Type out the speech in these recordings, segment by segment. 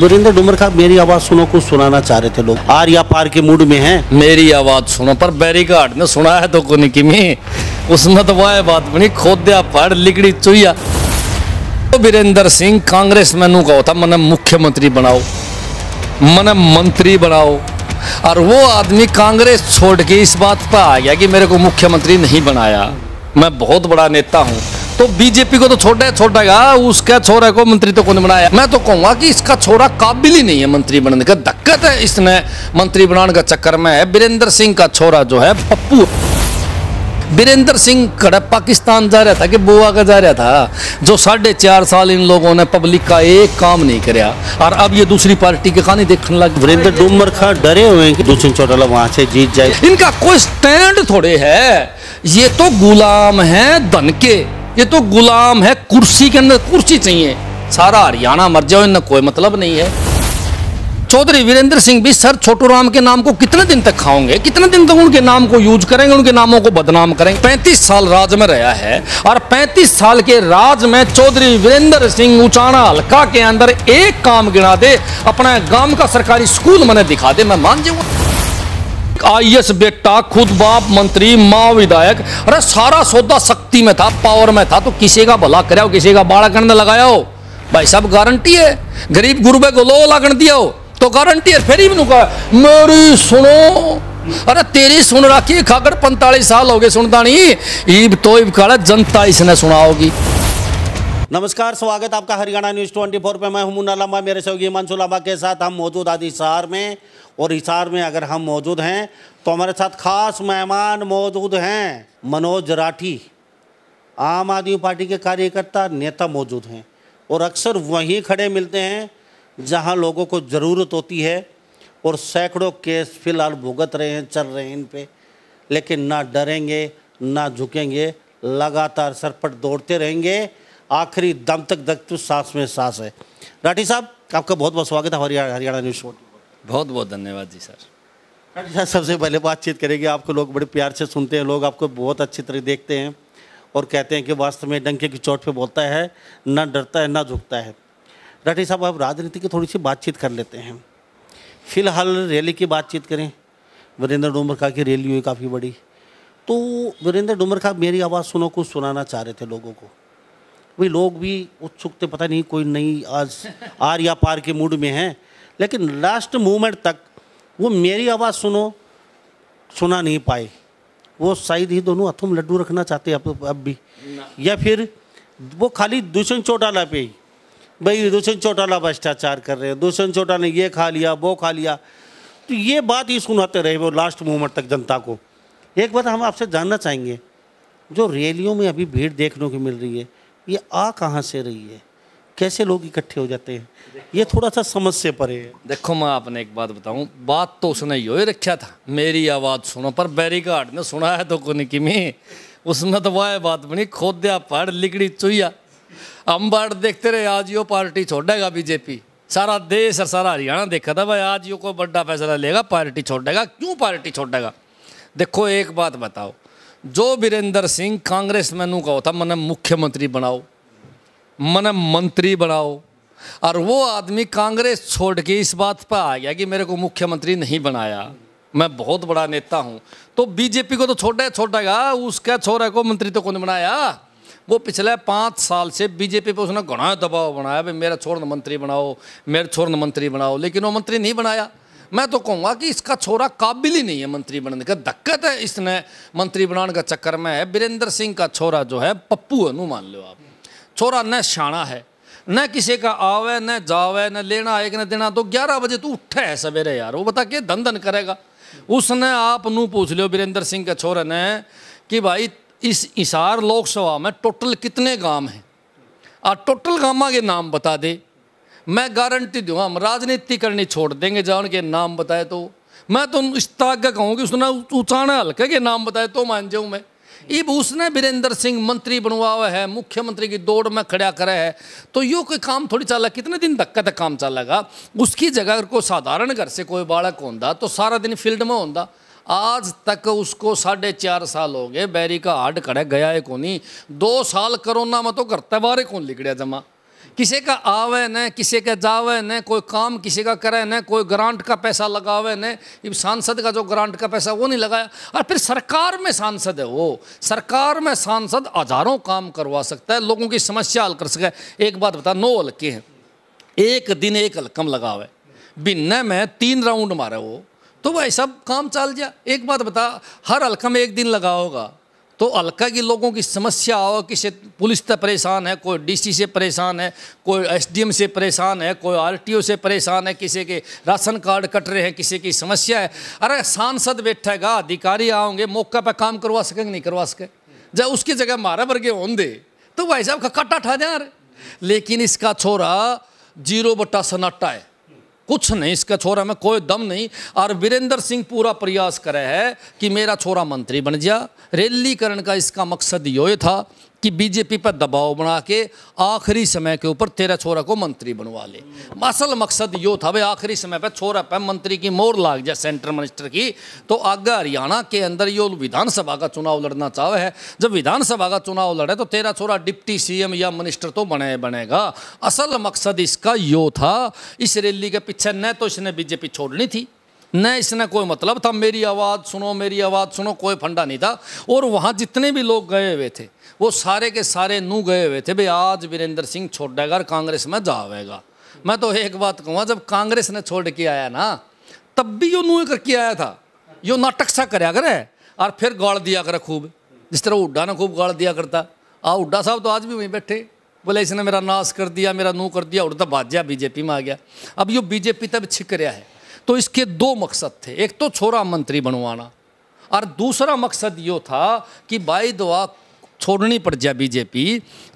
Virendra doomer साहब मेरी आवाज सुनो को सुनाना चाह रहे थे लोग आर या पार के मूड में हैं मेरी आवाज सुनो पर बैरी घाट में सुना है तो कोनी की में उसमें तो वह बात बनी खोद्या पड़ लिकड़ी चुया तो वीरेंद्र सिंह कांग्रेस में नू कहो था मन मुख्यमंत्री बनाओ मन मंत्री बनाओ और वो आदमी कांग्रेस छोड़ के इस बात पर आ गया कि मेरे को मुख्यमंत्री नहीं बनाया मैं बहुत बड़ा नेता हूँ तो बीजेपी को तो छोटा है छोटा गा उसका छोरा को मंत्री तो कौन बनाया मैं तो कहूंगा कि इसका छोरा काबिल ही नहीं है मंत्री बनने का दिक्कत है इसने मंत्री बनाने का चक्कर में है बीरेंद्र सिंह का छोरा जो है पप्पू बीरेंद्र सिंह कड़ा पाकिस्तान जा रहा था कि बुआ का जा रहा था जो साढ़े चार साल इन लोगों ने पब्लिक का एक काम नहीं कराया और अब ये दूसरी पार्टी के कहानी देखने लगे वीरेंद्र डूमर खा डरे हुए हैं कि दुष्यंत चौटाला वहां से जीत जाए इनका कोई स्टैंड थोड़े है ये तो गुलाम है धन के ये तो गुलाम है कुर्सी के अंदर कुर्सी चाहिए सारा हरियाणा मर जाओ इनका कोई मतलब नहीं है चौधरी वीरेंद्र सिंह भी सर छोटू राम के नाम को कितने दिन तक खाओगे कितने दिन तक उनके नाम को यूज करेंगे उनके नामों को बदनाम करेंगे पैंतीस साल राज में रहा है और पैंतीस साल के राज में चौधरी वीरेंद्र सिंह उचाना हल्का के अंदर एक काम गिना दे अपना गांव का सरकारी स्कूल मैंने दिखा दे मैं मान जाऊंगा एक बेटा खुद बाप मंत्री माओ विधायक अरे सारा सौदा शक्ति में था पावर में था तो किसी का भला कराओ किसी का बाड़ा करने लगाया हो भाई साहब गारंटी है गरीब गुरुबे को लो लागण दिया हो तो गारंटी है फिर ही मेरी सुनो अरे तेरी सुन रखी खाकर पैंतालीस साल हो गए सुनता नहीं ईब तो ईब काला जनता इसने सुना होगी नमस्कार स्वागत आपका हरियाणा न्यूज़ ट्वेंटी फोर पर मैं हूं मुन्ना लम्बा मेरे सहयोगी मंसूर लम्बा के साथ हम मौजूद आज हिसार में और हिसार में अगर हम मौजूद हैं तो हमारे साथ खास मेहमान मौजूद हैं मनोज राठी आम आदमी पार्टी के कार्यकर्ता नेता मौजूद हैं और अक्सर वहीं खड़े मिलते हैं जहाँ लोगों को ज़रूरत होती है और सैकड़ों केस फिलहाल भुगत रहे हैं चल रहे हैं इन पर लेकिन ना डरेंगे ना झुकेंगे लगातार सरपट दौड़ते रहेंगे आखिरी दम तक दम सांस में सांस है राठी साहब आपका बहुत बहुत स्वागत है हरियाणा न्यूज़ शो बहुत बहुत धन्यवाद जी सर राठी साहब सबसे पहले बातचीत करेंगे आपको लोग बड़े प्यार से सुनते हैं लोग आपको बहुत अच्छी तरह देखते हैं और कहते हैं कि वास्तव में डंके की चोट पर बोलता है ना डरता है ना झुकता है राठी साहब आप राजनीति की थोड़ी सी बातचीत कर लेते हैं फिलहाल रैली की बातचीत करें वीरेंद्र डोमरखा की रैली हुई काफ़ी बड़ी तो वीरेंद्र डोमरखा मेरी आवाज़ सुनो कुछ सुनाना चाह रहे थे लोगों को भाई लोग भी उत्सुक थे पता नहीं कोई नई आज आर या पार के मूड में हैं लेकिन लास्ट मोमेंट तक वो मेरी आवाज़ सुनो सुना नहीं पाए वो शायद ही दोनों हाथों में लड्डू रखना चाहते अब अब भी या फिर वो खाली दूषण चौटाला पे ही भाई दूषण चौटाला भ्रष्टाचार कर रहे हैं दूषण चौटाला ने ये खा लिया वो खा लिया तो ये बात ही सुनाते रहे वो लास्ट मोमेंट तक जनता को एक बात हम आपसे जानना चाहेंगे जो रैलियों में अभी भीड़ देखने को मिल रही है ये आ कहाँ से रही है कैसे लोग इकट्ठे हो जाते हैं ये थोड़ा सा समझ से परे है देखो मैं आपने एक बात बताऊं बात तो उसने यो ही रखा था मेरी आवाज़ सुनो पर बैरीगार्ड ने सुना है तो कोने की उसने तो वह बात बनी खोद्या पढ़ लिगड़ी चुईया हम बाढ़ देखते रहे आज यो पार्टी छोड़ेगा बीजेपी सारा देश और सारा हरियाणा देखा था भाई आज यो कोई बड़ा फैसला लेगा पार्टी छोड़ेगा क्यों पार्टी छोड़ेगा देखो एक बात बताओ जो वीरेंद्र सिंह कांग्रेस मैं कहो था मैंने मुख्यमंत्री बनाओ मैंने मंत्री बनाओ और वो आदमी कांग्रेस छोड़ के इस बात पर आ गया कि मेरे को मुख्यमंत्री नहीं बनाया मैं बहुत बड़ा नेता हूँ तो बीजेपी को तो छोटा है छोटेगा उसके छोरा को मंत्री तो कौन बनाया वो पिछले पाँच साल से बीजेपी पे उसने घना दबाव बनाया भाई मेरा छोड़ मंत्री बनाओ मेरे छोड़ मंत्री बनाओ लेकिन वो मंत्री नहीं बनाया मैं तो कहूँगा कि इसका छोरा काबिल ही नहीं है मंत्री बनने का दिक्कत है इसने मंत्री बनाने का चक्कर में है वीरेंद्र सिंह का छोरा जो है पप्पू अनु मान लो आप छोरा न शाणा है न किसी का आवे न जावे न लेना एक न देना तो ग्यारह बजे तू उठे है सवेरे यार वो बता के धन धन करेगा उसने आप नू पूछ लियो वीरेंद्र सिंह का छोरा ने कि भाई इस इशार लोकसभा में टोटल कितने गांव हैं और टोटल गामा के नाम बता दे मैं गारंटी दूँ हम राजनीति करनी छोड़ देंगे जान के नाम बताए तो मैं तो इस ताक का कहूँ कि उसने उचाना हल्के के नाम बताए तो मान जाऊँ मैं इब उसने वीरेंद्र सिंह मंत्री बनवा हुआ है मुख्यमंत्री की दौड़ में खड़ा करा है तो यो कोई काम थोड़ी चला कितने दिन तक का तक काम चलेगा उसकी जगह कोई साधारण घर से कोई बालक होता तो सारा दिन फील्ड में होता आज तक उसको साढ़े चार साल हो गए बैरी का हार्ड खड़ा गया है कोनी दो साल करोना में तो करते बारे कौन लिखड़िया जमा किसी का आवे न किसी का जावे न कोई काम किसी का करे न कोई ग्रांट का पैसा लगावे न सांसद का जो ग्रांट का पैसा वो नहीं लगाया और फिर सरकार में सांसद है वो सरकार में सांसद हजारों काम करवा सकता है लोगों की समस्या हल कर सके एक बात बता नौ हल्के हैं एक दिन एक हलकम लगावे बिन्ने में तीन राउंड मारे वो तो भाई सब काम चल जा एक बात बता हर हलकम एक दिन लगा होगा तो हल्का की लोगों की समस्या हो किसी पुलिस से परेशान है कोई डीसी से परेशान है कोई एसडीएम से परेशान है कोई आरटीओ से परेशान है किसी के राशन कार्ड कट रहे हैं किसी की समस्या है अरे सांसद बैठेगा अधिकारी आओगे मौका पर काम करवा सकेंगे नहीं करवा सके जब उसकी जगह मारा वर्गे हों दे तो भाई साहब का काटा ठा जा लेकिन इसका छोरा जीरो बट्टा सन्नाटा है कुछ नहीं इसका छोरा में कोई दम नहीं और वीरेंद्र सिंह पूरा प्रयास करे है कि मेरा छोरा मंत्री बन जा रैलीकरण का इसका मकसद यो था कि बीजेपी पर दबाव बना के आखिरी समय के ऊपर तेरा छोरा को मंत्री बनवा ले असल मकसद यो था भाई आखिरी समय पर छोरा पर मंत्री की मोर लाग जाए सेंट्रल मिनिस्टर की तो आगे हरियाणा के अंदर यो विधानसभा का चुनाव लड़ना चाहे है जब विधानसभा का चुनाव लड़े तो तेरा छोरा डिप्टी सी या मिनिस्टर तो बने बनेगा असल मकसद इसका यो था इस रैली के पीछे न तो इसने बीजेपी छोड़नी थी न इसने कोई मतलब था मेरी आवाज़ सुनो मेरी आवाज़ सुनो कोई फंडा नहीं था और वहाँ जितने भी लोग गए हुए थे वो सारे के सारे नू गए हुए थे भाई आज वीरेंद्र सिंह छोड़ेगा और कांग्रेस में जावेगा मैं तो एक बात कहूँगा जब कांग्रेस ने छोड़ के आया ना तब भी यो नू करके आया था यो नाटक सा कराया करे और फिर गाड़ दिया करे खूब जिस तरह हुड्डा ने खूब गाड़ दिया करता आ हुड्डा साहब तो आज भी वहीं बैठे बोले इसने मेरा नाश कर दिया मेरा नू कर दिया उड़ता तो बाज्या बीजेपी में आ गया अब यो बीजेपी तब छिक रहा है तो इसके दो मकसद थे एक तो छोरा मंत्री बनवाना और दूसरा मकसद यो था कि बाई दुआ छोड़नी पड़ जाए बीजेपी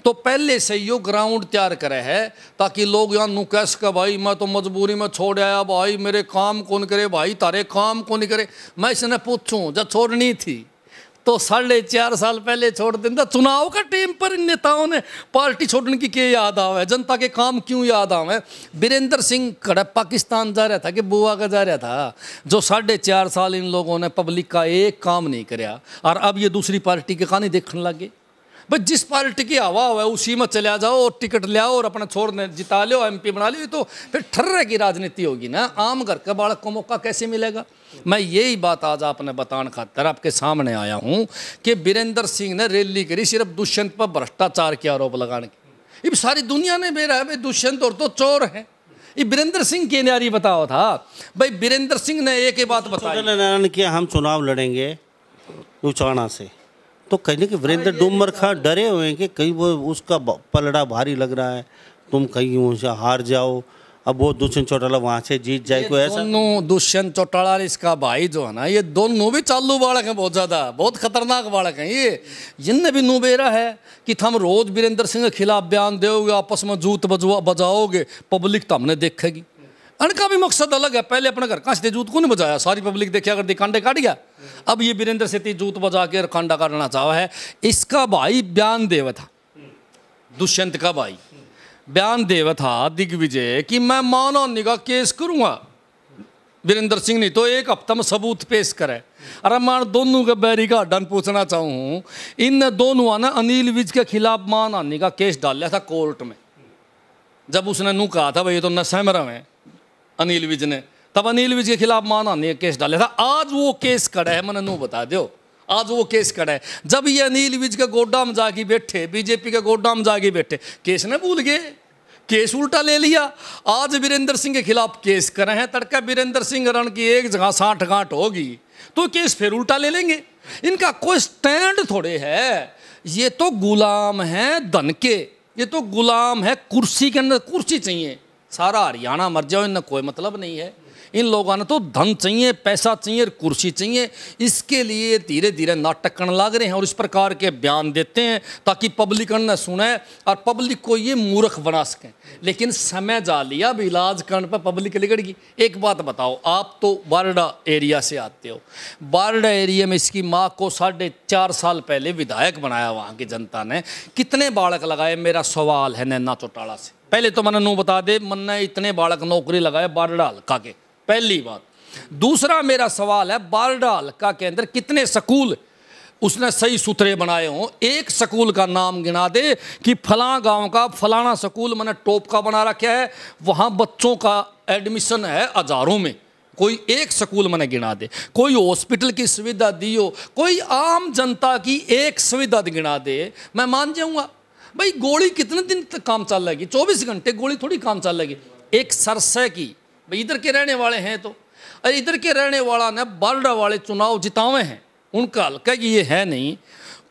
तो पहले से यो ग्राउंड तैयार करे है ताकि लोग यहाँ नु कह सके भाई मैं तो मजबूरी में छोड़ आया भाई मेरे काम कौन करे भाई तारे काम कौन करे मैं इसने पूछूँ जब छोड़नी थी तो साढ़े चार साल पहले छोड़ देता चुनाव का टाइम पर इन नेताओं ने पार्टी छोड़ने की क्या याद आवे जनता के काम क्यों याद आवे वीरेंद्र सिंह खड़ा पाकिस्तान जा रहा था कि बुआ का जा रहा था जो साढ़े चार साल इन लोगों ने पब्लिक का एक काम नहीं कराया और अब ये दूसरी पार्टी के कहानी देखने लगे भाई जिस पार्टी की हवा हो उसी में चले जाओ और टिकट ले आओ और अपना छोड़ने जिता लो एमपी बना लो तो फिर ठर्रे की राजनीति होगी ना आम घर के बालक को मौका कैसे मिलेगा मैं यही बात आज आपने बताने खातर आपके सामने आया हूँ कि बीरेंद्र सिंह ने रैली करी सिर्फ दुष्यंत पर भ्रष्टाचार के आरोप लगाने की ये सारी दुनिया ने बेरा है भाई दुष्यंत और तो चोर है ये बीरेंद्र सिंह की नारी बताओ था भाई बीरेंद्र सिंह ने एक ही बात बताया नारायण किया हम चुनाव लड़ेंगे उचाणा से तो कहने कि वीरेंद्र हाँ, डूमर तो खां डरे हुए हैं कि कहीं वो उसका पलड़ा भारी लग रहा है तुम कहीं उनसे हार जाओ अब वो दुष्यंत चौटाला वहाँ से जीत जाए कोई ऐसा दोनों दुष्यंत चौटाला और इसका भाई जो है ना ये दोनों भी चालू बालक हैं बहुत ज़्यादा बहुत खतरनाक बालक हैं ये जिनने भी नुबेरा है कि हम रोज़ वीरेंद्र सिंह के खिलाफ बयान दोगे आपस में जूत बजवा बजाओगे पब्लिक तो हमने देखेगी अनका भी मकसद अलग है पहले अपने घर कांच जूत को नहीं बजाया सारी पब्लिक देखे अगर कांडे काट गया अब ये वीरेंद्र से जूत बजा के कांडा काटना चाह है इसका भाई बयान देव था दुष्यंत का भाई बयान देव था दिग्विजय कि मैं मानवनी का केस करूँगा वीरेंद्र सिंह ने तो एक हफ्ता में सबूत पेश करे अरे मान दोनों के बैरी का डन पूछना चाहूँ इन दोनों ने अनिल विज के खिलाफ मानहानि का केस डाल लिया था कोर्ट में जब उसने नू कहा था भाई ये तो नशे में रहे अनिल विज ने तब अनिल विज के खिलाफ माना ने केस डाले था आज वो केस कड़े है मैंने नू बता दो आज वो केस कड़े है जब ये अनिल विज के गोड्डा में जाके बैठे बीजेपी के गोड्डा में जाके बैठे केस ने भूल गए केस उल्टा ले लिया आज वीरेंद्र सिंह के खिलाफ केस करे हैं तड़का वीरेंद्र सिंह रण की एक जगह साठ गांठ होगी तो केस फिर उल्टा ले लेंगे इनका कोई स्टैंड थोड़े है ये तो गुलाम है धन के ये तो गुलाम है कुर्सी के अंदर कुर्सी चाहिए सारा हरियाणा मर जाओ इनका कोई मतलब नहीं है इन लोगों ने तो धन चाहिए पैसा चाहिए और कुर्सी चाहिए इसके लिए धीरे धीरे नाटक करने लग रहे हैं और इस प्रकार के बयान देते हैं ताकि पब्लिक ने सुने और पब्लिक को ये मूर्ख बना सकें लेकिन समय जा लिया अब इलाज करने पर पब्लिक लिगड़गी एक बात बताओ आप तो बारडा एरिया से आते हो बारडा एरिया में इसकी माँ को साढ़े चार साल पहले विधायक बनाया वहाँ की जनता ने कितने बाड़क लगाए मेरा सवाल है नैना चौटाला से पहले तो मैंने नू बता दे मन ने इतने बालक नौकरी लगाए बारडा हल्का के पहली बात दूसरा मेरा सवाल है बारडा हल्का के अंदर कितने स्कूल उसने सही सूत्रे बनाए हों एक स्कूल का नाम गिना दे कि फलां गांव का फलाना स्कूल मैंने टॉप का बना रखा है वहां बच्चों का एडमिशन है हजारों में कोई एक स्कूल मैंने गिना दे कोई हॉस्पिटल की सुविधा दी हो कोई आम जनता की एक सुविधा गिना दे मैं मान जाऊंगा भाई गोली कितने दिन तक काम चल लगी चौबीस घंटे गोली थोड़ी काम चल लगी एक सरसह की भाई इधर के रहने वाले हैं तो अरे इधर के रहने वाला ने बालडा वाले चुनाव जितावे हैं उनका हल्का कि ये है नहीं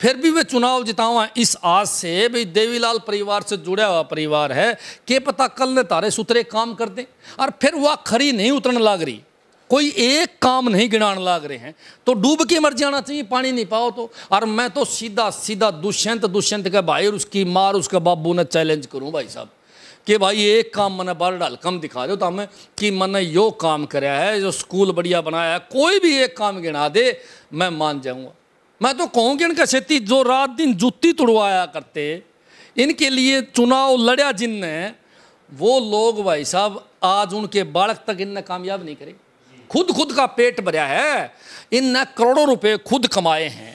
फिर भी वे चुनाव जितावा इस आज से भाई देवीलाल परिवार से जुड़ा हुआ परिवार है के पता कल ने तारे सुतरे काम कर दें और फिर वह खरी नहीं उतरने लाग रही कोई एक काम नहीं गिनाने लाग रहे हैं तो डूब के मर जाना चाहिए पानी नहीं पाओ तो और मैं तो सीधा सीधा दुष्यंत दुष्यंत का भाई उसकी मार उसका बाबू ने चैलेंज करूँ भाई साहब कि भाई एक काम मैंने बार डाल कम दिखा दो तो हमें कि मैंने यो काम कराया है जो स्कूल बढ़िया बनाया है कोई भी एक काम गिना दे मैं मान जाऊँगा मैं तो कहूँ कि इनका क्षेत्र जो रात दिन जुत्ती तुड़वाया करते इनके लिए चुनाव लड़ा जिनने वो लोग भाई साहब आज उनके बाढ़ तक इनने कामयाब नहीं करे खुद खुद का पेट भरा है इन करोड़ों रुपए खुद कमाए हैं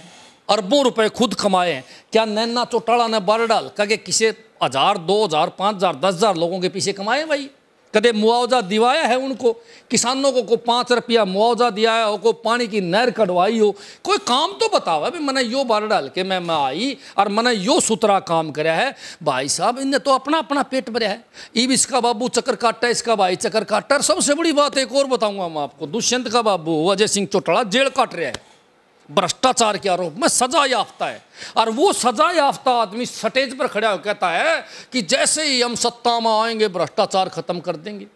अरबों रुपए खुद कमाए हैं क्या नैना चौटाला ने बार डाल कह किसी हज़ार दो हज़ार पाँच हज़ार दस हज़ार लोगों के पीछे कमाए भाई कदे मुआवजा दिवाया है उनको किसानों को को पाँच रुपया मुआवजा दिया है को पानी की नहर कटवाई हो कोई काम तो बताओ भाई मैंने यो बार डाल के मैं मैं आई और मैंने यो सुथरा काम कराया है भाई साहब इनने तो अपना अपना पेट भरा है ईब इसका बाबू चक्कर काटा इसका भाई चक्कर काटा सबसे बड़ी बात एक और बताऊँगा मैं आपको दुष्यंत का बाबू अजय सिंह चौटाला जेल काट रहा है भ्रष्टाचार के आरोप में सजा याफ्ता है और वो सजा याफ्ता आदमी स्टेज पर खड़ा होकर कहता है कि जैसे ही हम सत्ता में आएंगे भ्रष्टाचार खत्म कर देंगे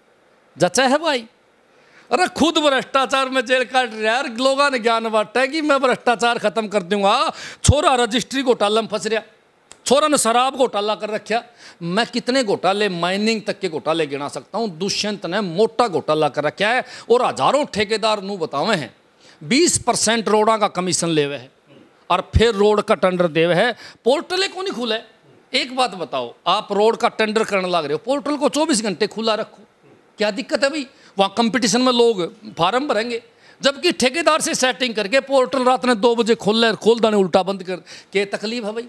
जचा है भाई अरे खुद भ्रष्टाचार में जेल काट रहा है लोगों ने ज्ञान बांटा है कि मैं भ्रष्टाचार खत्म कर दूंगा छोरा रजिस्ट्री घोटाला में फंस रहा छोरा ने शराब घोटाला कर रखा मैं कितने घोटाले माइनिंग तक के घोटाले गिना सकता हूँ दुष्यंत ने मोटा घोटाला कर रखा है और हजारों ठेकेदार नू बतावे हैं बीस परसेंट रोडा का कमीशन लेवे है और फिर रोड का टेंडर देवे है पोर्टल को नहीं खुले एक बात बताओ आप रोड का टेंडर करने लग रहे हो पोर्टल को चौबीस घंटे खुला रखो क्या दिक्कत है भाई वहाँ कंपटीशन में लोग फार्म भरेंगे जबकि ठेकेदार से सेटिंग करके पोर्टल रात ने दो बजे खोल ले खोल दाने उल्टा बंद कर के तकलीफ है भाई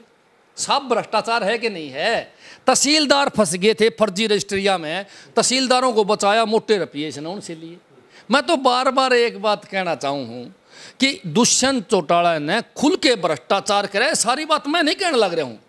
सब भ्रष्टाचार है कि नहीं है तहसीलदार फंस गए थे फर्जी रजिस्ट्रिया में तहसीलदारों को बचाया मोटे रपिए से उनसे लिए मैं तो बार बार एक बात कहना चाहूँ हूँ कि दुष्यंत चौटाला ने खुल के भ्रष्टाचार करे सारी बात मैं नहीं कहने लग रहा हूँ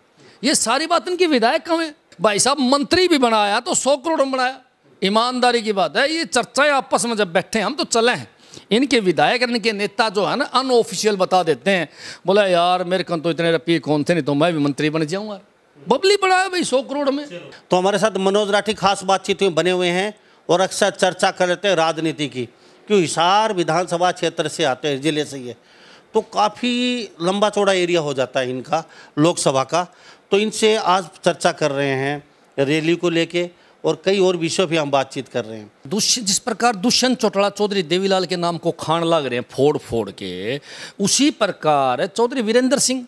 ये सारी बात इनकी विधायक कम है भाई साहब मंत्री भी बनाया तो सौ करोड़ में बनाया ईमानदारी की बात है ये चर्चाएं आपस में जब बैठे हम तो चले हैं इनके विधायक इनके नेता जो है ना अनऑफिशियल बता देते हैं बोला यार मेरे कन तो इतने रुपये कौन थे नहीं तो मैं भी मंत्री बन जाऊँगा बबली बड़ा है भाई सौ करोड़ में तो हमारे साथ मनोज राठी खास बातचीत में बने हुए हैं और अक्सर चर्चा कर लेते हैं राजनीति की क्यों हिसार विधानसभा क्षेत्र से आते हैं ज़िले से ये तो काफ़ी लंबा चौड़ा एरिया हो जाता है इनका लोकसभा का तो इनसे आज चर्चा कर रहे हैं रैली को लेके और कई और विषयों पर हम बातचीत कर रहे हैं दुष्यंत जिस प्रकार दुष्यंत चौटला चौधरी देवीलाल के नाम को खान लग रहे हैं फोड़ फोड़ के उसी प्रकार चौधरी वीरेंद्र सिंह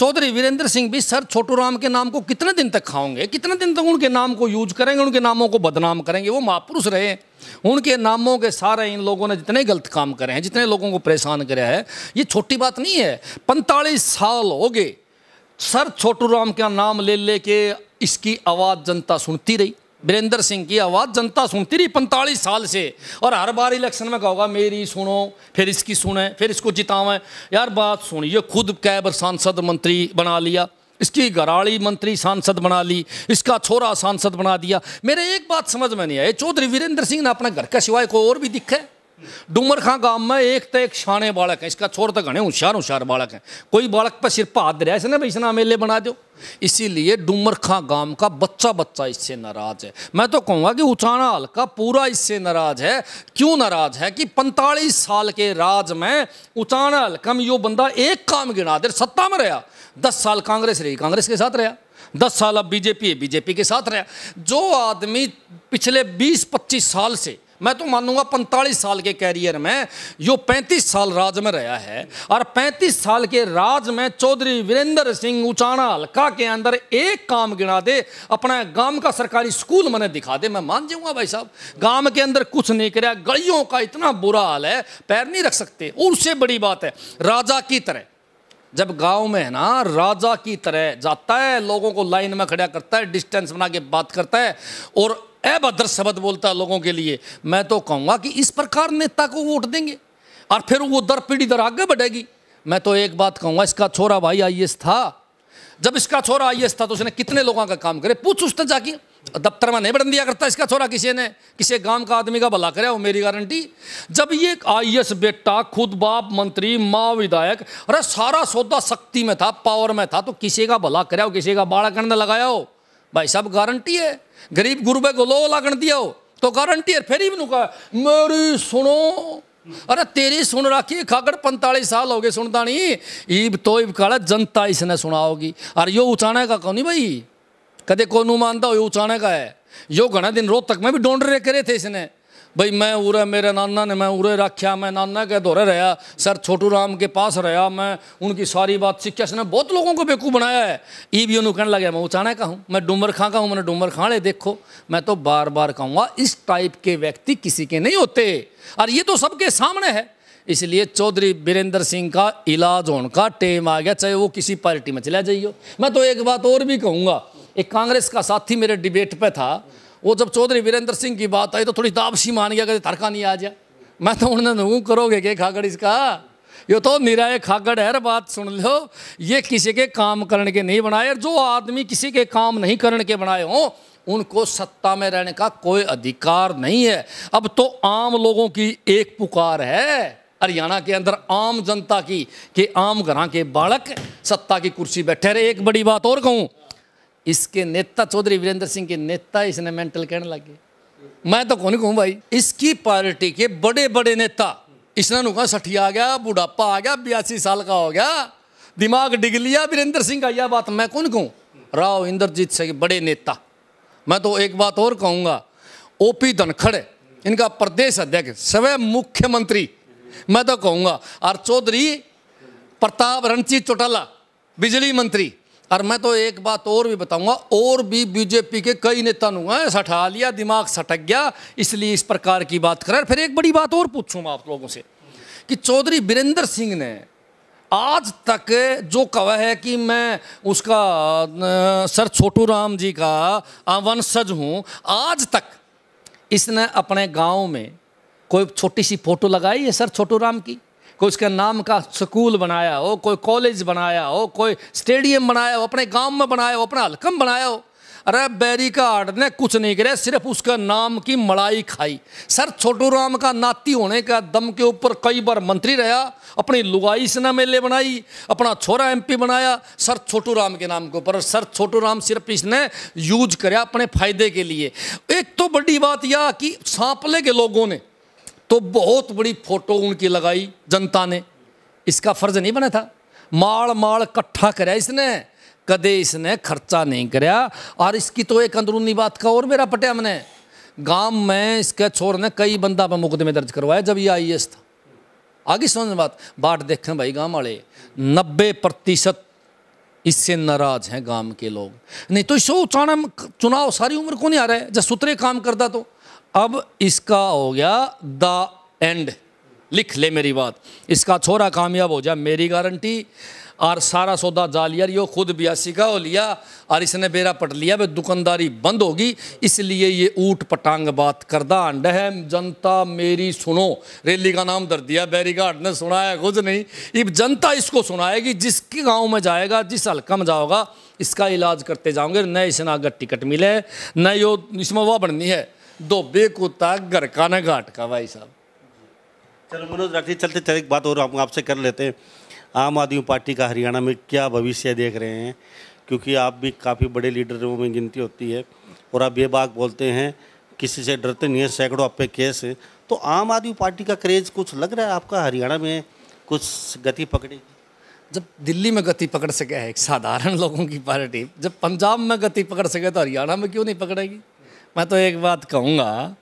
चौधरी वीरेंद्र सिंह भी सर छोटू राम के नाम को कितने दिन तक खाओगे कितने दिन तक उनके नाम को यूज करेंगे उनके नामों को बदनाम करेंगे वो महापुरुष रहे उनके नामों के सारे इन लोगों ने जितने गलत काम करे हैं जितने लोगों को परेशान कराया है ये छोटी बात नहीं है पैंतालीस साल हो गए सर छोटू राम का नाम ले लेके इसकी आवाज़ जनता सुनती रही वीरेंद्र सिंह की आवाज़ जनता सुनती रही पैंतालीस साल से और हर बार इलेक्शन में कहोगा मेरी सुनो फिर इसकी सुने फिर इसको जितावें यार बात सुन ये खुद कैबर सांसद मंत्री बना लिया इसकी घराली मंत्री सांसद बना ली इसका छोरा सांसद बना दिया मेरे एक बात समझ में नहीं आई चौधरी वीरेंद्र सिंह ने अपने घर के सिवाय को और भी दिखा है डूमर खां गांव में एक तो एक शाने बालक है इसका छोर तो घने होशियार होशियार बालक है कोई बालक पर सिर पर हाथ दिया इसने भाई इसने मेले बना दो इसीलिए डूमर खां गांव का बच्चा बच्चा इससे नाराज है मैं तो कहूँगा कि उचाना हल्का पूरा इससे नाराज है क्यों नाराज है कि पैंतालीस साल के राज में उचाना हल्का में यो बंदा एक काम गिना दे सत्ता में रहा दस साल कांग्रेस रही कांग्रेस के साथ रहा दस साल अब बीजेपी है बीजेपी के साथ रहा जो आदमी पिछले बीस पच्चीस साल से मैं तो मानूंगा पैंतालीस साल के कैरियर में जो पैंतीस साल राज में रहा है और पैंतीस साल के राज में चौधरी वीरेंद्र सिंह उचाना हल्का के अंदर एक काम गिना दे अपना गांव का सरकारी स्कूल मैंने दिखा दे मैं मान जाऊंगा भाई साहब गांव के अंदर कुछ नहीं कर गलियों का इतना बुरा हाल है पैर नहीं रख सकते उससे बड़ी बात है राजा की तरह जब गांव में है ना राजा की तरह जाता है लोगों को लाइन में खड़ा करता है डिस्टेंस बना के बात करता है और अभद्र शब्द बोलता लोगों के लिए मैं तो कहूँगा कि इस प्रकार नेता को वोट देंगे और फिर वो दर पीढ़ी दर आगे बढ़ेगी मैं तो एक बात कहूँगा इसका छोरा भाई आई था जब इसका छोरा आई था तो उसने कितने लोगों का काम करे पूछ उसने जाके दफ्तर में नहीं बढ़ दिया करता इसका छोरा किसी ने किसी गांव का आदमी का भला करे वो मेरी गारंटी जब ये आई बेटा खुद बाप मंत्री माँ विधायक अरे सारा सौदा शक्ति में था पावर में था तो किसी का भला करे हो किसी का बाड़ा करने लगाया हो भाई साहब गारंटी है गरीब गुरबे को लो लागण दिया हो तो गारंटी है फिर मैं कहा मेरी सुनो अरे तेरी सुन राखी खागड़ पैंतालीस साल हो गए सुनता नहीं ईब तो ईब काला जनता इसने सुना होगी अरे यो उचाने का कौन भाई कदे को मानता हो यो उचाने का है यो घना दिन रोहतक में भी डोंडरे करे थे इसने भाई मैं उरे मेरे नाना ने मैं उरे रखा मैं नाना के दौरे रहा सर छोटू राम के पास रहा मैं उनकी सारी बात सीखी इसने बहुत लोगों को बेकू बनाया है ये भी उन्होंने कहने लगे मैं उचाने का हूँ मैं डूमर खां का हूँ मैंने डूमर खां ले देखो मैं तो बार बार कहूँगा इस टाइप के व्यक्ति किसी के नहीं होते और ये तो सबके सामने है इसलिए चौधरी बीरेंद्र सिंह का इलाज होने का टेम आ गया चाहे वो किसी पार्टी में चला जाइए मैं तो एक बात और भी कहूँगा एक कांग्रेस का साथी मेरे डिबेट पर था वो जब चौधरी वीरेंद्र सिंह की बात आई तो थोड़ी तापसी मान गया कहते तरका नहीं आ जा मैं तो उन्होंने हूँ करोगे के खागड़ इसका ये तो निराय खागड़ है बात सुन लो ये किसी के काम करने के नहीं बनाए जो आदमी किसी के काम नहीं करने के बनाए हों उनको सत्ता में रहने का कोई अधिकार नहीं है अब तो आम लोगों की एक पुकार है हरियाणा के अंदर आम जनता की कि आम घर के बालक सत्ता की कुर्सी बैठे रहे एक बड़ी बात और कहूँ इसके नेता चौधरी वीरेंद्र सिंह के नेता इसने मेंटल कहने लगे मैं तो कौन कहूँ भाई इसकी पार्टी के बड़े बड़े नेता इसने नुका सठी आ गया बुढ़ापा आ गया बयासी साल का हो गया दिमाग डिग लिया वीरेंद्र सिंह का यह बात मैं कौन कहूँ राव इंद्रजीत सिंह बड़े नेता मैं तो एक बात और कहूँगा ओ पी धनखड़ इनका प्रदेश अध्यक्ष स्वयं मुख्यमंत्री मैं तो कहूँगा और चौधरी प्रताप रणजीत चौटाला बिजली मंत्री और मैं तो एक बात और भी बताऊंगा और भी बीजेपी के कई नेता नुआ सठा लिया दिमाग सटक गया इसलिए इस प्रकार की बात करें फिर एक बड़ी बात और पूछूँ मैं आप लोगों से कि चौधरी वीरेंद्र सिंह ने आज तक जो कहा है कि मैं उसका सर छोटू राम जी का वंशज हूँ आज तक इसने अपने गांव में कोई छोटी सी फोटो लगाई है सर छोटू राम की कोई उसके नाम का स्कूल बनाया हो कोई कॉलेज बनाया हो कोई स्टेडियम बनाया हो अपने गांव में बनाया हो अपना हलकम बनाया हो अरे बैरिकार्ड ने कुछ नहीं करे सिर्फ उसके नाम की मड़ाई खाई सर छोटू राम का नाती होने का दम के ऊपर कई बार मंत्री रहा अपनी लुगाई से ना मेले बनाई अपना छोरा एमपी बनाया सर छोटू राम के नाम के ऊपर और सर छोटू राम सिर्फ इसने यूज कराया अपने फायदे के लिए एक तो बड़ी बात यह कि सांपले के लोगों ने तो बहुत बड़ी फोटो उनकी लगाई जनता ने इसका फर्ज नहीं बना था माड़ माड़ कट्ठा कराया इसने कदे इसने खर्चा नहीं कराया और इसकी तो एक अंदरूनी बात का और मेरा पटे हमने गांव में इसके छोर ने कई बंदा पर मुकदमे दर्ज करवाया जब ये आई एस था आगे समझ बात बाट देखें भाई गांव वाले नब्बे प्रतिशत इससे नाराज हैं गांव के लोग नहीं तो इसो चुनाव सारी उम्र को नहीं आ रहा है जब सुतरे काम करता तो अब इसका हो गया द एंड लिख ले मेरी बात इसका छोरा कामयाब हो जाए मेरी गारंटी और सारा सौदा जालियर यो खुद ब्यासी का हो लिया और इसने बेरा पट लिया भाई दुकानदारी बंद होगी इसलिए ये ऊट पटांग बात करदा अंड है जनता मेरी सुनो रैली का नाम दर दिया बैरीगार्ड ने सुनाया कुछ नहीं इब जनता इसको सुनाएगी जिसके गांव में जाएगा जिस हल्का में जाओगा इसका इलाज करते जाओगे न इसने आगे टिकट मिले न यो इसमें वह बननी है दोबे कुत्ता ना घाट का भाई साहब चलो मनोज राठी चलते चल एक बात और हम आपसे कर लेते हैं आम आदमी पार्टी का हरियाणा में क्या भविष्य देख रहे हैं क्योंकि आप भी काफ़ी बड़े लीडरों में गिनती होती है और आप ये बात बोलते हैं किसी से डरते नहीं है सैकड़ों आप पे केस है तो आम आदमी पार्टी का क्रेज कुछ लग रहा है आपका हरियाणा में कुछ गति पकड़ेगी जब दिल्ली में गति पकड़ सके है एक साधारण लोगों की पार्टी जब पंजाब में गति पकड़ सके तो हरियाणा में क्यों नहीं पकड़ेगी मैं तो एक बात कहूँगा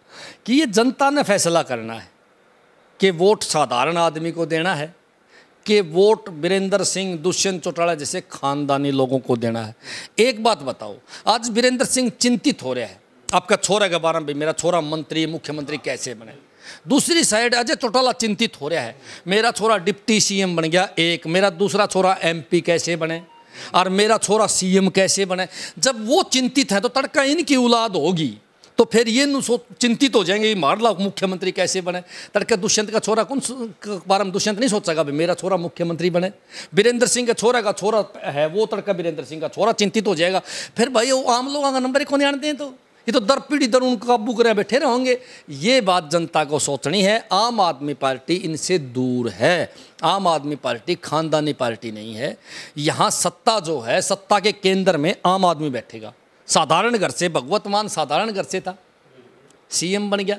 कि ये जनता ने फैसला करना है कि वोट साधारण आदमी को देना है कि वोट वीरेंद्र सिंह दुष्यंत चौटाला जैसे खानदानी लोगों को देना है एक बात बताओ आज वीरेंद्र सिंह चिंतित हो रहे हैं आपका छोरा के बारे में मेरा छोरा मंत्री मुख्यमंत्री कैसे बने दूसरी साइड अजय चौटाला चिंतित हो रहा है मेरा छोरा डिप्टी सीएम बन गया एक मेरा दूसरा छोरा एमपी कैसे बने और मेरा छोरा सीएम कैसे बने जब वो चिंतित है तो तड़का इनकी औलाद होगी तो फिर ये चिंतित हो जाएंगे मार लो मुख्यमंत्री कैसे बने तड़के दुष्यंत का छोरा कौन बारे में दुष्यंत नहीं सोच भाई मेरा छोरा मुख्यमंत्री बने वीरेंद्र सिंह का छोरा का छोरा है वो तड़का वीरेंद्र सिंह का छोरा चिंतित हो जाएगा फिर भाई वो आम लोगों का नंबर ही कौन आते हैं तो ये तो दर पीढ़ी दर उनको काबू करें बैठे रहेंगे ये बात जनता को सोचनी है आम आदमी पार्टी इनसे दूर है आम आदमी पार्टी खानदानी पार्टी नहीं है यहाँ सत्ता जो है सत्ता के केंद्र में आम आदमी बैठेगा साधारण घर से भगवत मान साधारण घर से था सीएम बन गया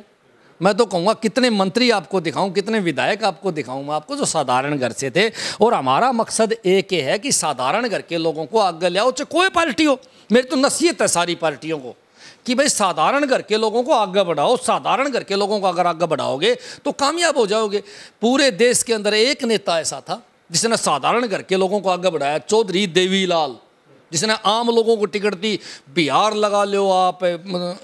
मैं तो कहूँगा कितने मंत्री आपको दिखाऊं कितने विधायक आपको दिखाऊं मैं आपको जो साधारण घर से थे और हमारा मकसद एक है कि साधारण घर के लोगों को आगे ले आओ चाहे कोई पार्टी हो मेरी तो नसीहत है सारी पार्टियों को कि भाई साधारण घर के लोगों को आगे बढ़ाओ साधारण घर के लोगों को अगर आगे बढ़ाओगे तो कामयाब हो जाओगे पूरे देश के अंदर एक नेता ऐसा था जिसने साधारण घर के लोगों को आगे बढ़ाया चौधरी देवीलाल जिसने आम लोगों को टिकट दी बिहार लगा लो आप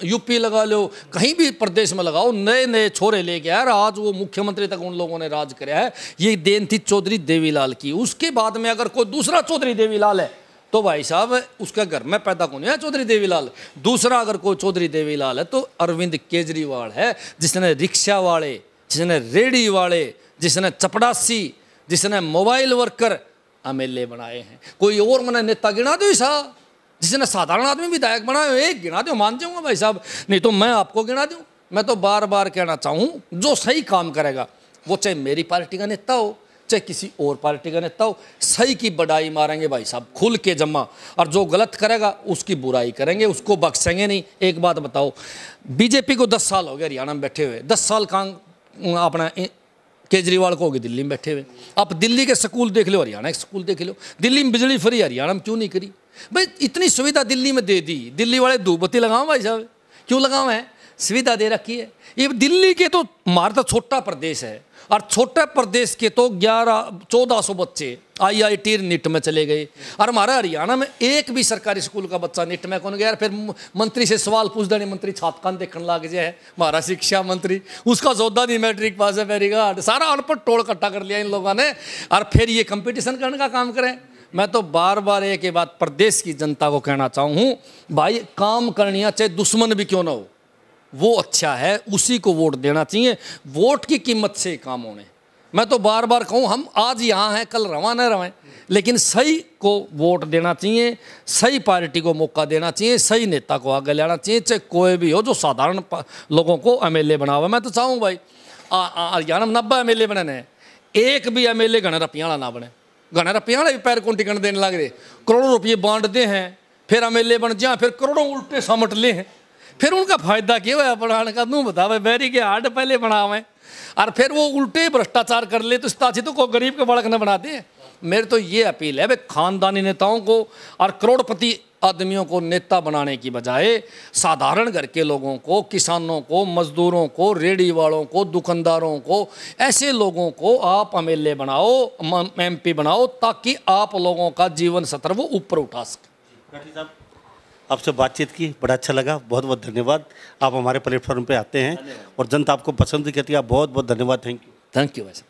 यूपी लगा लो कहीं भी प्रदेश में लगाओ नए नए छोरे लेके आए आज वो मुख्यमंत्री तक उन लोगों ने राज कराया है ये देन थी चौधरी देवीलाल की उसके बाद में अगर कोई दूसरा चौधरी देवीलाल है तो भाई साहब उसका घर में पैदा कौन है चौधरी देवीलाल दूसरा अगर कोई चौधरी देवीलाल है तो अरविंद केजरीवाल है जिसने रिक्शा वाले जिसने रेडी वाले जिसने चपड़ासी जिसने मोबाइल वर्कर एमएलए बनाए हैं कोई और मैंने नेता गिना दो साहब जिसने साधारण आदमी विधायक बनाए हो एक गिना दो मान जाऊंगा भाई साहब नहीं तो मैं आपको गिना दूँ मैं तो बार बार कहना चाहूँ जो सही काम करेगा वो चाहे मेरी पार्टी का नेता हो चाहे किसी और पार्टी का नेता हो सही की बड़ाई मारेंगे भाई साहब खुल के जमा और जो गलत करेगा उसकी बुराई करेंगे उसको बख्शेंगे नहीं एक बात बताओ बीजेपी को दस साल हो गए हरियाणा में बैठे हुए दस साल कांग अपना केजरीवाल को होगी दिल्ली में बैठे हुए आप दिल्ली के स्कूल देख लो हरियाणा के स्कूल देख लो दिल्ली में बिजली फ्री हरियाणा में क्यों नहीं करी भाई इतनी सुविधा दिल्ली में दे दी दिल्ली वाले धूपबत्ती लगाओ भाई साहब क्यों लगाओ हैं सुविधा दे रखी है ये दिल्ली के तो हमारा तो छोटा प्रदेश है और छोटे प्रदेश के तो ग्यारह चौदह सौ बच्चे आई आई टी निट में चले गए और हमारा हरियाणा में एक भी सरकारी स्कूल का बच्चा निट में कौन गया फिर मंत्री से सवाल पूछ देने मंत्री छातकान देखने लाग जाए हमारा शिक्षा मंत्री उसका जोदा नहीं मैट्रिक पास है मेरी गार्ड सारा अनपढ़ टोल इकट्ठा कर लिया इन लोगों ने और फिर ये कंपिटिशन करने का काम करें मैं तो बार बार एक ही बात प्रदेश की जनता को कहना चाहूँ भाई काम करनिया चाहे दुश्मन भी क्यों ना हो वो अच्छा है उसी को वोट देना चाहिए वोट की कीमत से काम होने मैं तो बार बार कहूँ हम आज यहाँ हैं कल रवा न रवाएं लेकिन सही को वोट देना चाहिए सही पार्टी को मौका देना चाहिए सही नेता को आगे लाना चाहिए चाहे कोई भी हो जो साधारण लोगों को एम एल ए बना हुआ मैं तो चाहूँ भाई हरियाणा में नब्बे एम एल ए एक भी एम एल ए घना रपियाला ना बने घना भी पैर कौन टिकट देने लग रहे करोड़ों रुपये बांटते हैं फिर एम एल ए बन जाए फिर करोड़ों उल्टे समट ले हैं फिर उनका फायदा क्यों है बनाने का नू बतावे बैरी के हार्ड पहले बनावे और फिर वो उल्टे भ्रष्टाचार कर ले तो इस तो को गरीब के बड़क ने बनाते हैं मेरे तो ये अपील है भाई खानदानी नेताओं को और करोड़पति आदमियों को नेता बनाने की बजाय साधारण घर के लोगों को किसानों को मजदूरों को रेडी वालों को दुकानदारों को ऐसे लोगों को आप एमएलए बनाओ एमपी बनाओ ताकि आप लोगों का जीवन सत्र वो ऊपर उठा सके आपसे बातचीत की बड़ा अच्छा लगा बहुत बहुत धन्यवाद आप हमारे प्लेटफॉर्म पे आते हैं और जनता आपको पसंद भी करती है बहुत बहुत धन्यवाद थैंक यू थैंक यू भाई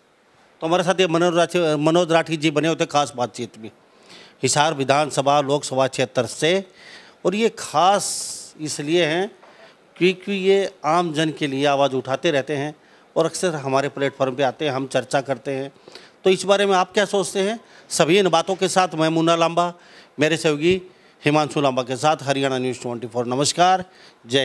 तो हमारे साथ ये मनोज राठी मनोज राठी जी बने होते खास बातचीत में हिसार विधानसभा लोकसभा क्षेत्र से और ये खास इसलिए हैं क्योंकि ये आम जन के लिए आवाज़ उठाते रहते हैं और अक्सर हमारे प्लेटफॉर्म पे आते हैं हम चर्चा करते हैं तो इस बारे में आप क्या सोचते हैं सभी इन बातों के साथ मैं मुन्ना लांबा मेरे सहयोगी हिमांशु लांबा के साथ हरियाणा न्यूज़ 24 नमस्कार जय